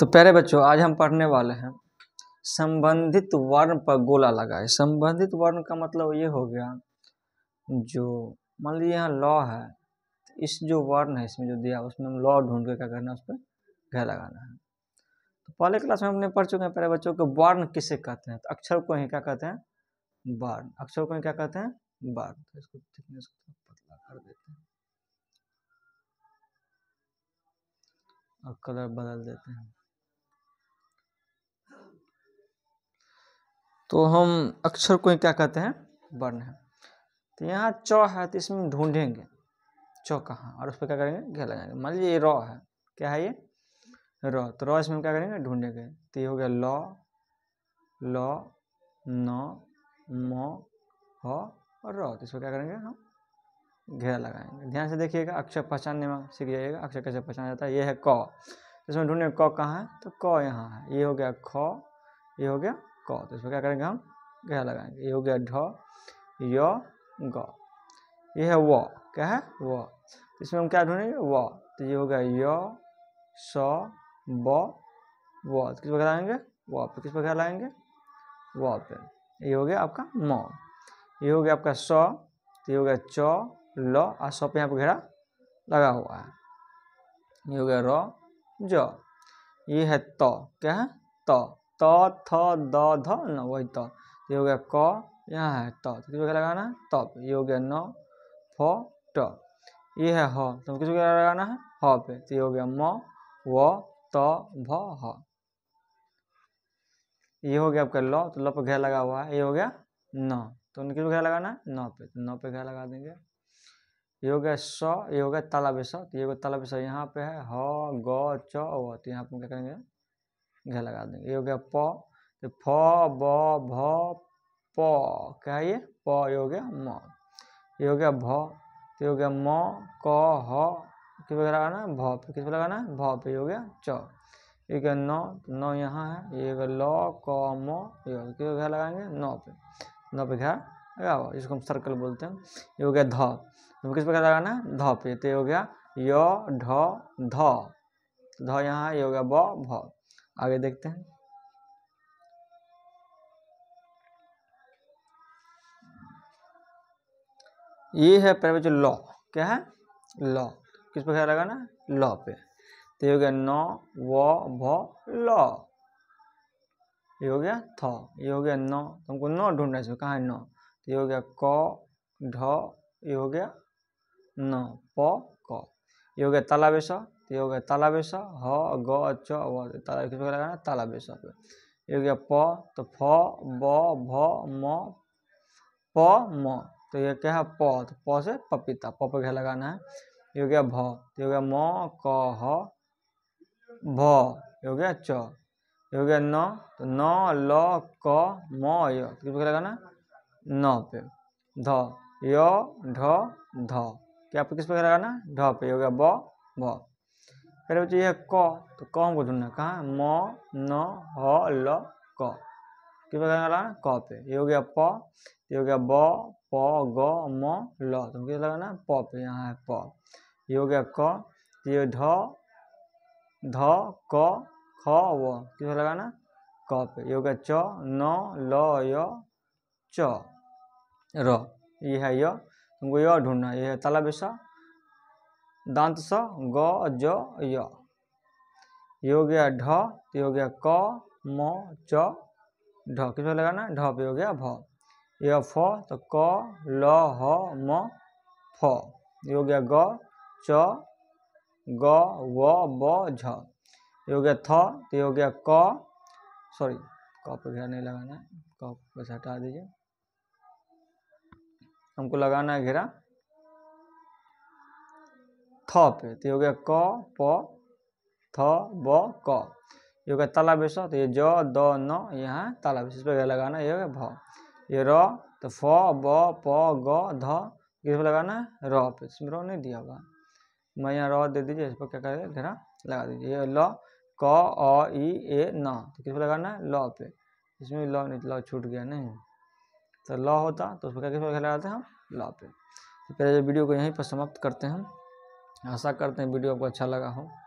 तो प्यारे बच्चों आज हम पढ़ने वाले हैं संबंधित वर्ण पर गोला लगाए संबंधित वर्ण का मतलब ये हो गया जो मान लीजिए यहाँ लॉ है तो इस जो वर्ण है इसमें जो दिया उसमें हम लॉ ढूंढ के क्या करना है उस पर घर लगाना है तो पहले क्लास में हमने पढ़ चुके हैं प्यारे बच्चों के वर्ण किसे कहते हैं तो अक्षर को ही क्या कहते हैं वर्ण अक्षर को ही क्या कहते हैं वर्ण तो इसको थिकनेस को तो पतला कर देते हैं और कलर बदल देते हैं तो हम अक्षर को क्या कहते हैं वर्ण है तो यहाँ च है तो इसमें ढूंढेंगे च कहाँ और उस पर क्या करेंगे घे लगाएंगे मान लीजिए ये र है क्या है ये र तो र इसमें क्या करेंगे ढूंढेंगे तो ये हो गया ल ल न म ह और र तो इसमें क्या करेंगे हम घेरा लगाएंगे ध्यान से देखिएगा अक्षर पहचानने में सीख जाइएगा अक्षर कैसे पहचाना जाता है ये है क तो इसमें ढूंढेंगे क कहाँ है तो क यहाँ है ये हो गया ख ये हो गया क तो इसमें क्या करेंगे हम गह लगाएंगे ये हो गया ढ य ग ये है व क्या है व इसमें हम क्या ढूंढेंगे व तो ये हो गया य स ब व तो किस पर लगाएंगे व पे किस पर लगाएंगे व पे ये हो गया आपका म ये हो गया आपका स तो ये हो गया च ल और स पे यहाँ पर घेरा लगा हुआ है ये हो गया र ज ये है त क्या है त त थ द ध न वही त हो गया क यहाँ है त तो किस प्रकार लगाना है तप ये हो गया न फ ट ये है ह तो किस प्रकार लगाना है ह पे तो ये हो गया म व त भ ह ये हो गया आपका ल तो ल पे घेरा लगा हुआ है ये हो गया न तो किस प्रकार लगाना है न पे तो न पे घेरा लगा देंगे ये हो गया स ये हो गया तालाब स तो ये हो गया तालाब स यहाँ पे है ह ग च व तो यहाँ पे क्या करेंगे घ लगा देंगे ये हो गया प तो फ ब भ प क्या है ये प ये हो गया म ये हो गया भ तो ये हो गया म क ह किस पर लगाना है भ पे किस पर लगाना है भ पे हो गया च ये क्या नौ तो नौ यहाँ है ये होगा ल क म ये किस पे लगाएंगे नौ पे नौ पे घा लगाओ इसको हम सर्कल बोलते हैं ये हो गया ध तो किस प्रकार लगाना है ध पे तो ये हो गया य ढ ध ध यहाँ ये हो गया ब भ आगे देखते हैं ये है पहले बच्चों लॉ क्या है लॉ किस पर ख्याल लगाना लॉ पे तो ये हो गया नौ व भ लॉ ये हो गया थ ये हो गया नौ तुमको नौ ढूंढना है कहाँ है नौ तो ये हो गया क ढ ये हो गया नौ प क ये हो गया तालाबेश तो ये हो गया तालाबेसा ह ग च व तालाब किस लगाना है तालाबेसा पे ये हो गया प तो फ ब भ म प म तो ये क्या है प तो प से पपीता प पे क्या लगाना है ये हो गया भ तो हो गया म क ह भ ये हो गया च ये हो गया न तो न ल क म य तो किस पे लगाना है न पे ध य ढ ध क्या पे किस पे लगाना ढ पे हो गया ब भ फिर हूँ यह क तो क हमको ढूंढना कहाँ म न ह ल क कि पर लगाना क पे ये हो गया प ये हो गया ब प ग म ल तो हमको लगाना प पे यहाँ है प ये हो गया क तो ये ढ ध क ख व कि लगाना क पे ये हो गया च न ल य च र ये है य तुमको तो य ढूंढना ये है तालाबेसा दांत स ग ज य हो गया ढ ये हो गया क म च ढ किस लगाना ढ पे हो गया भ ये फ तो क ल ह म फ हो गया ग च ग व ब झ हो गया थ तो हो गया क सॉरी क पे घेरा नहीं लगाना है क बस हटा दीजिए हमको लगाना है घेरा थ पे तो ये हो गया क प थ ब क ये हो गया ताला तो ये ज द न यहाँ ताला इस पर लगाना ये हो गया भ ये र तो फ ब प ग ध इस पर लगाना है र पे इसमें रो नहीं दिया हुआ मैं यहाँ र दे दीजिए इस पर क्या करेगा हाँ, घेरा लगा दीजिए ये ल क अ ई ए न तो किस पर लगाना है ल पे इसमें ल नहीं ल छूट गया नहीं तो ल होता तो पर क्या किस पर लगाते हैं हम ल पे तो पहले वीडियो को यहीं पर समाप्त करते हैं आशा करते हैं वीडियो आपको अच्छा लगा हो